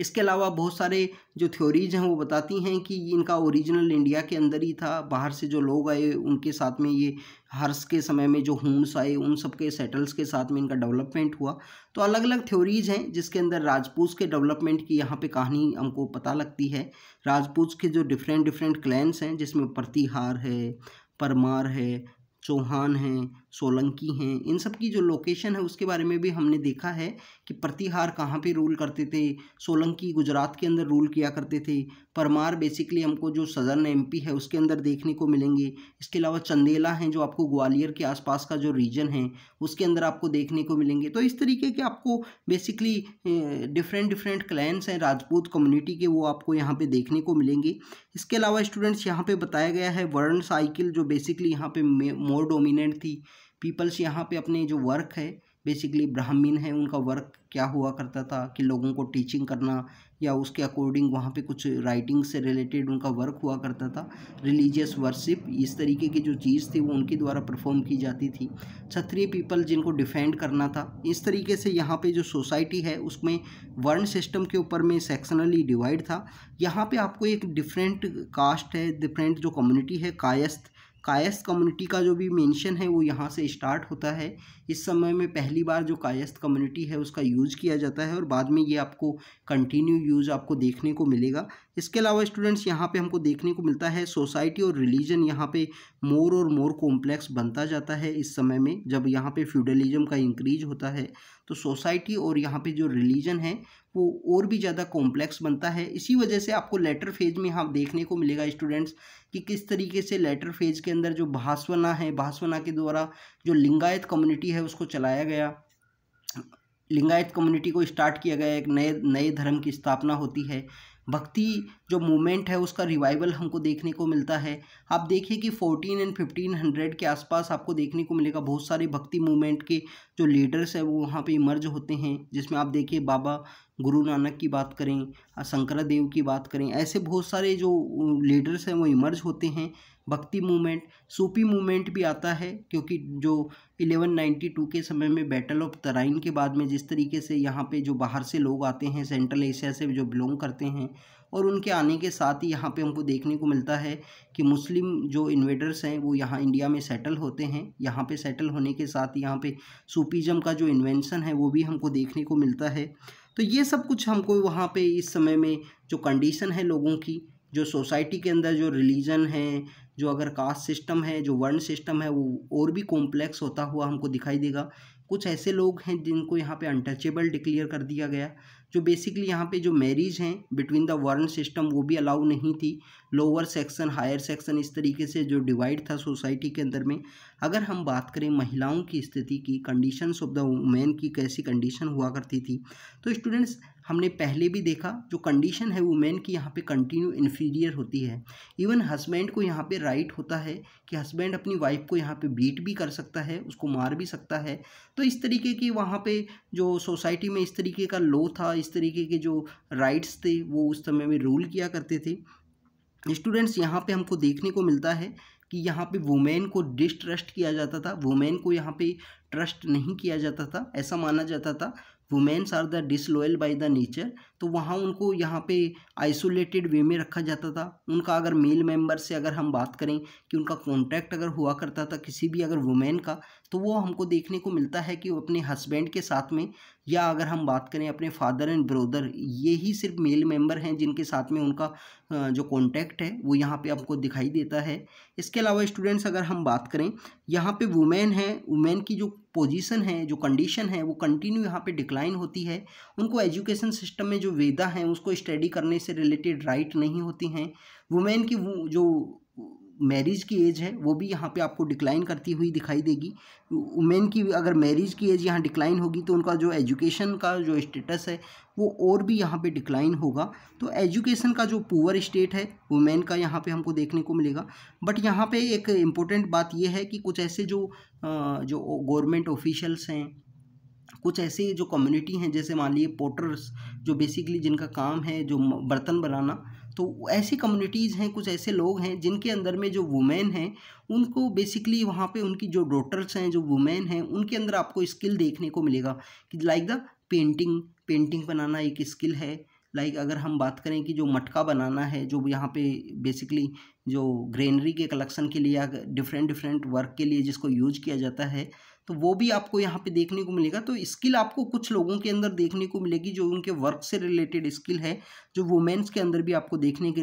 A: इसके अलावा बहुत सारे जो थ्योरीज हैं वो बताती हैं कि इनका ओरिजिनल इंडिया के अंदर ही था बाहर से जो लोग आए उनके साथ में ये हर्ष के समय में जो हूंस आए उन सब के सेटल्स के साथ में इनका डेवलपमेंट हुआ तो अलग अलग थ्योरीज हैं जिसके अंदर राजपूत के डेवलपमेंट की यहाँ पे कहानी हमको पता लगती है राजपूत के जो डिफरेंट डिफरेंट क्लैंस हैं जिसमें प्रतिहार है परमार है चौहान हैं सोलंकी हैं इन सब की जो लोकेशन है उसके बारे में भी हमने देखा है कि प्रतिहार कहाँ पे रूल करते थे सोलंकी गुजरात के अंदर रूल किया करते थे परमार बेसिकली हमको जो सदर्न एमपी है उसके अंदर देखने को मिलेंगे इसके अलावा चंदेला हैं जो आपको ग्वालियर के आसपास का जो रीजन है उसके अंदर आपको देखने को मिलेंगे तो इस तरीके के आपको बेसिकली डिफरेंट डिफरेंट क्लैंस हैं राजपूत कम्युनिटी के वो आपको यहाँ पे देखने को मिलेंगे इसके अलावा स्टूडेंट्स यहाँ पर बताया गया है वर्ण साइकिल जो बेसिकली यहाँ पे मोर डोमिनेंट थी पीपल्स यहाँ पे अपने जो वर्क है बेसिकली ब्राह्मीन है उनका वर्क क्या हुआ करता था कि लोगों को टीचिंग करना या उसके अकॉर्डिंग वहाँ पे कुछ राइटिंग से रिलेटेड उनका वर्क हुआ करता था रिलीजियस वर्शिप इस तरीके की जो चीज़ थी वो उनके द्वारा परफॉर्म की जाती थी क्षत्रिय पीपल जिनको डिफेंड करना था इस तरीके से यहाँ पे जो सोसाइटी है उसमें वर्ण सिस्टम के ऊपर में सेक्शनली डिवाइड था यहाँ पर आपको एक डिफरेंट कास्ट है डिफरेंट जो कम्युनिटी है कायस्थ कायस कम्युनिटी का जो भी मेंशन है वो यहाँ से स्टार्ट होता है इस समय में पहली बार जो कायस्थ कम्युनिटी है उसका यूज किया जाता है और बाद में ये आपको कंटिन्यू यूज आपको देखने को मिलेगा इसके अलावा स्टूडेंट्स यहाँ पे हमको देखने को मिलता है सोसाइटी और रिलीजन यहाँ पे मोर और मोर कॉम्प्लेक्स बनता जाता है इस समय में जब यहाँ पे फ्यूडलिज्म का इंक्रीज होता है तो सोसाइटी और यहाँ पे जो रिलीजन है वो और भी ज़्यादा कॉम्प्लेक्स बनता है इसी वजह से आपको लेटर फेज में यहाँ देखने को मिलेगा स्टूडेंट्स कि किस तरीके से लेटर फेज के अंदर जो भास्वना है भास्वना के द्वारा जो लिंगायत कम्युनिटी है है उसको चलाया गया लिंगायत कम्युनिटी को स्टार्ट किया गया एक नए नए धर्म की स्थापना होती है भक्ति जो मूवमेंट है उसका रिवाइवल हमको देखने को मिलता है आप देखिए कि फोर्टीन एंड फिफ्टीन हंड्रेड के आसपास आपको देखने को मिलेगा बहुत सारे भक्ति मूवमेंट के जो लीडर्स हैं वो वहाँ पे इमर्ज होते हैं जिसमें आप देखिए बाबा गुरु नानक की बात करें शंकरा देव की बात करें ऐसे बहुत सारे जो लीडर्स हैं वो इमर्ज होते हैं भक्ति मूवमेंट सूपी मूवमेंट भी आता है क्योंकि जो 1192 के समय में बैटल ऑफ तराइन के बाद में जिस तरीके से यहाँ पे जो बाहर से लोग आते हैं सेंट्रल एशिया से जो बिलोंग करते हैं और उनके आने के साथ ही यहाँ पे हमको देखने को मिलता है कि मुस्लिम जो इन्वेडर्स हैं वो यहाँ इंडिया में सेटल होते हैं यहाँ पर सेटल होने के साथ यहाँ पर सूपीज़म का जो इन्वेंसन है वो भी हमको देखने को मिलता है तो ये सब कुछ हमको वहाँ पे इस समय में जो कंडीशन है लोगों की जो सोसाइटी के अंदर जो रिलीजन है जो अगर कास्ट सिस्टम है जो वर्ण सिस्टम है वो और भी कॉम्प्लेक्स होता हुआ हमको दिखाई देगा कुछ ऐसे लोग हैं जिनको यहाँ पे अनटचेबल डिक्लेयर कर दिया गया जो बेसिकली यहाँ पे जो मैरिज हैं बिटवीन द वर्ण सिस्टम वो भी अलाउ नहीं थी लोअर सेक्शन हायर सेक्शन इस तरीके से जो डिवाइड था सोसाइटी के अंदर में अगर हम बात करें महिलाओं की स्थिति की कंडीशंस ऑफ द वुमेन की कैसी कंडीशन हुआ करती थी तो स्टूडेंट्स हमने पहले भी देखा जो कंडीशन है वुमेन की यहाँ पे कंटिन्यू इन्फीरियर होती है इवन हस्बैंड को यहाँ पे राइट होता है कि हस्बैंड अपनी वाइफ को यहाँ पे बीट भी कर सकता है उसको मार भी सकता है तो इस तरीके की वहाँ पे जो सोसाइटी में इस तरीके का लो था इस तरीके के जो राइट्स थे वो उस समय में रूल किया करते थे स्टूडेंट्स यहाँ पर हमको देखने को मिलता है कि यहाँ पे वुमेन को डिस्ट्रस्ट किया जाता था वुमेन को यहाँ पे ट्रस्ट नहीं किया जाता था ऐसा माना जाता था womens are the disloyal by the nature तो वहाँ उनको यहाँ पे आइसोलेटेड वे में रखा जाता था उनका अगर मेल मेंबर से अगर हम बात करें कि उनका कॉन्टैक्ट अगर हुआ करता था किसी भी अगर वुमेन का तो वो हमको देखने को मिलता है कि वो अपने हस्बैंड के साथ में या अगर हम बात करें अपने फादर एंड ब्रदर ये ही सिर्फ मेल मेंबर हैं जिनके साथ में उनका जो कॉन्टैक्ट है वो यहाँ पे आपको दिखाई देता है इसके अलावा स्टूडेंट्स अगर हम बात करें यहाँ पे वुमेन है वुमेन की जो पोजीशन है जो कंडीशन है वो कंटिन्यू यहाँ पे डिक्लाइन होती है उनको एजुकेशन सिस्टम में जो वेदा हैं उसको स्टडी करने से रिलेटेड राइट नहीं होती हैं वुमेन की जो मैरिज की एज है वो भी यहाँ पे आपको डिक्लाइन करती हुई दिखाई देगी वुमेन की अगर मैरिज की एज यहाँ डिक्लाइन होगी तो उनका जो एजुकेशन का जो स्टेटस है वो और भी यहाँ पे डिक्लाइन होगा तो एजुकेशन का जो पुअर स्टेट है वुमेन का यहाँ पे हमको देखने को मिलेगा बट यहाँ पे एक इम्पोर्टेंट बात ये है कि कुछ ऐसे जो जो गवर्नमेंट ऑफिशल्स हैं कुछ ऐसे जो कम्युनिटी हैं जैसे मान लीजिए पोटर्स जो बेसिकली जिनका काम है जो बर्तन बनाना तो ऐसी कम्युनिटीज़ हैं कुछ ऐसे लोग हैं जिनके अंदर में जो वुमेन हैं उनको बेसिकली वहाँ पे उनकी जो डॉटर्स हैं जो वुमेन हैं उनके अंदर आपको स्किल देखने को मिलेगा कि लाइक द पेंटिंग पेंटिंग बनाना एक स्किल है लाइक like, अगर हम बात करें कि जो मटका बनाना है जो यहाँ पे बेसिकली जो ग्रेनरी के कलेक्शन के लिए या डिफरेंट डिफरेंट वर्क के लिए जिसको यूज किया जाता है तो वो भी आपको यहाँ पे देखने को मिलेगा तो स्किल आपको कुछ लोगों के अंदर देखने को मिलेगी जो उनके वर्क से रिलेटेड स्किल है जो वुमेन्स के अंदर भी आपको देखने के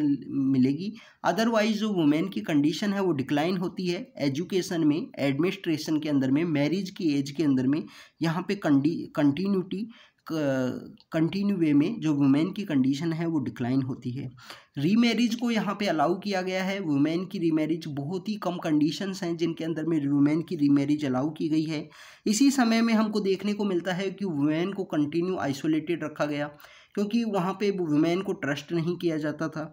A: मिलेगी अदरवाइज जो वुमेन की कंडीशन है वो डिक्लाइन होती है एजुकेशन में एडमिनिस्ट्रेशन के अंदर में मैरिज की एज के अंदर में यहाँ पे कंटिन्यूटी कंटिन्यू वे में जो वुमेन की कंडीशन है वो डिक्लाइन होती है रीमैरिज को यहाँ पे अलाउ किया गया है वुमेन की रीमैरिज बहुत ही कम कंडीशंस हैं जिनके अंदर में वुमेन की रीमेरिज अलाउ की गई है इसी समय में हमको देखने को मिलता है कि वुमेन को कंटिन्यू आइसोलेटेड रखा गया क्योंकि वहाँ पे वुमेन को ट्रस्ट नहीं किया जाता था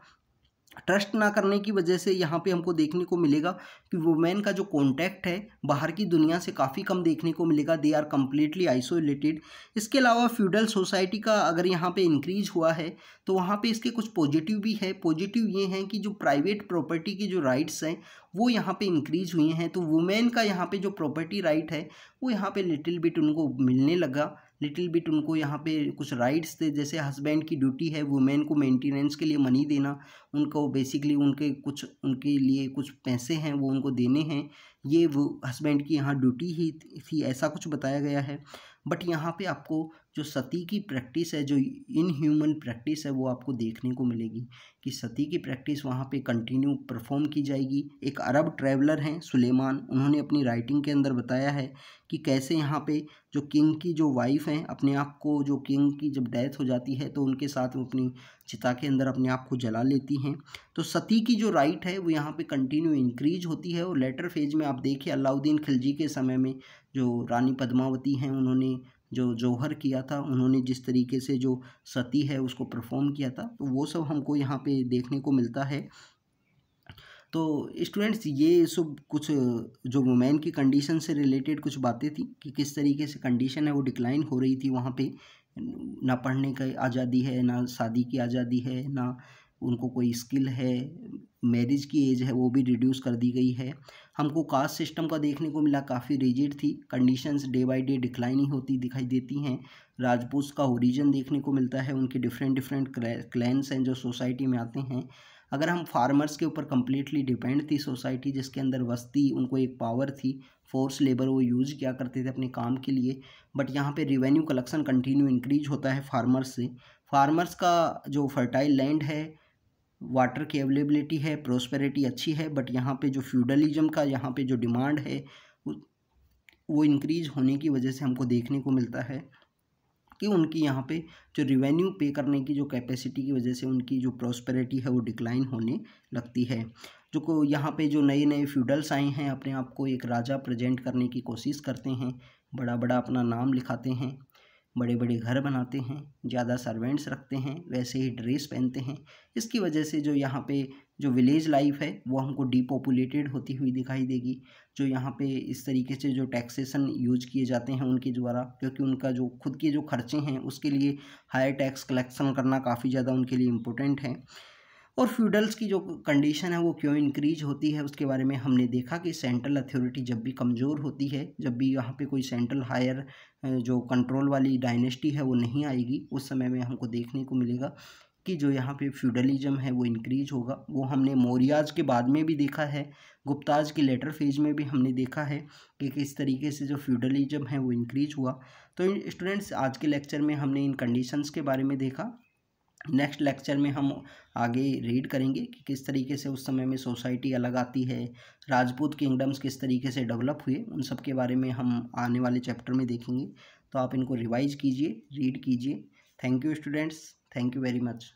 A: ट्रस्ट ना करने की वजह से यहाँ पे हमको देखने को मिलेगा कि वुमेन का जो कॉन्टैक्ट है बाहर की दुनिया से काफ़ी कम देखने को मिलेगा दे आर कम्प्लीटली आइसोलेटेड इसके अलावा फ्यूडल सोसाइटी का अगर यहाँ पे इंक्रीज हुआ है तो वहाँ पे इसके कुछ पॉजिटिव भी है पॉजिटिव ये हैं कि जो प्राइवेट प्रॉपर्टी की जो राइट्स हैं वो यहाँ पर इंक्रीज हुए हैं तो वुमेन का यहाँ पर जो प्रॉपर्टी राइट है वो यहाँ पर लिटिल बिट उनको मिलने लगा लिटिल बिट उनको यहाँ पे कुछ राइट्स थे जैसे हस्बैंड की ड्यूटी है वुमेन को मेंटेनेंस के लिए मनी देना उनको बेसिकली उनके कुछ उनके लिए कुछ पैसे हैं वो उनको देने हैं ये वो हस्बैंड की यहाँ ड्यूटी ही थी ऐसा कुछ बताया गया है बट यहाँ पे आपको जो सती की प्रैक्टिस है जो इनह्यूमन प्रैक्टिस है वो आपको देखने को मिलेगी कि सती की प्रैक्टिस वहाँ पे कंटिन्यू परफॉर्म की जाएगी एक अरब ट्रैवलर हैं सुलेमान उन्होंने अपनी राइटिंग के अंदर बताया है कि कैसे यहाँ पे जो किंग की जो वाइफ हैं अपने आप को जो किंग की जब डेथ हो जाती है तो उनके साथ वो अपनी चिता के अंदर अपने आप को जला लेती हैं तो सती की जो राइट है वो यहाँ पे कंटिन्यू इंक्रीज होती है और लेटर फेज में आप देखिए अलाउद्दीन खिलजी के समय में जो रानी पद्मावती हैं उन्होंने जो जौहर किया था उन्होंने जिस तरीके से जो सती है उसको परफॉर्म किया था तो वो सब हमको यहाँ पे देखने को मिलता है तो स्टूडेंट्स ये सब कुछ जो वुमेन की कंडीशन से रिलेटेड कुछ बातें थी कि किस तरीके से कंडीशन है वो डिक्लाइन हो रही थी वहाँ पे ना पढ़ने की आज़ादी है ना शादी की आज़ादी है ना उनको कोई स्किल है मैरिज की एज है वो भी रिड्यूस कर दी गई है हमको कास्ट सिस्टम का देखने को मिला काफ़ी रिजिड थी conditions day by day decline ही होती दिखाई देती हैं राजपूत का ओरिजिन देखने को मिलता है उनके डिफरेंट डिफरेंट क्लैंस हैं जो सोसाइटी में आते हैं अगर हम फार्मर्स के ऊपर कम्प्लीटली डिपेंड थी सोसाइटी जिसके अंदर वस्ती उनको एक पावर थी फोर्स लेबर वो यूज़ किया करते थे अपने काम के लिए बट यहाँ पे रिवेन्यू कलेक्शन कंटिन्यू इंक्रीज होता है फार्मर्स से फार्मर्स का जो फर्टाइल लैंड है वाटर की अवेलेबिलिटी है प्रोस्पेरिटी अच्छी है बट यहाँ पे जो फ्यूडलिज्म का यहाँ पे जो डिमांड है वो इंक्रीज होने की वजह से हमको देखने को मिलता है कि उनकी यहाँ पे जो रिवेन्यू पे करने की जो कैपेसिटी की वजह से उनकी जो प्रॉस्पेरिटी है वो डिक्लाइन होने लगती है जो को यहाँ पे जो नए नए फ्यूडल्स आए हैं अपने आप को एक राजा प्रेजेंट करने की कोशिश करते हैं बड़ा बड़ा अपना नाम लिखाते हैं बड़े बड़े घर बनाते हैं ज़्यादा सर्वेंट्स रखते हैं वैसे ही ड्रेस पहनते हैं इसकी वजह से जो यहाँ पे जो विलेज लाइफ है वो हमको डीपॉपुलेटेड होती हुई दिखाई देगी जो यहाँ पे इस तरीके से जो टैक्सेशन यूज किए जाते हैं उनके द्वारा क्योंकि उनका जो खुद के जो खर्चे हैं उसके लिए हायर टैक्स कलेक्शन करना काफ़ी ज़्यादा उनके लिए इम्पोर्टेंट है और फ्यूडल्स की जो कंडीशन है वो क्यों इंक्रीज होती है उसके बारे में हमने देखा कि सेंट्रल अथॉरिटी जब भी कमज़ोर होती है जब भी यहाँ पे कोई सेंट्रल हायर जो कंट्रोल वाली डायनेस्टी है वो नहीं आएगी उस समय में हमको देखने को मिलेगा कि जो यहाँ पे फ्यूडलिज्म है वो इंक्रीज होगा वो हमने मौर्याज के बाद में भी देखा है गुप्ताज के लेटर फेज में भी हमने देखा है कि किस तरीके से जो फ्यूडलिज्म है वो इंक्रीज हुआ तो स्टूडेंट्स आज के लेक्चर में हमने इन कंडीशंस के बारे में देखा नेक्स्ट लेक्चर में हम आगे रीड करेंगे कि किस तरीके से उस समय में सोसाइटी अलग आती है राजपूत किंगडम्स किस तरीके से डेवलप हुए उन सब के बारे में हम आने वाले चैप्टर में देखेंगे तो आप इनको रिवाइज कीजिए रीड कीजिए thank you students thank you very much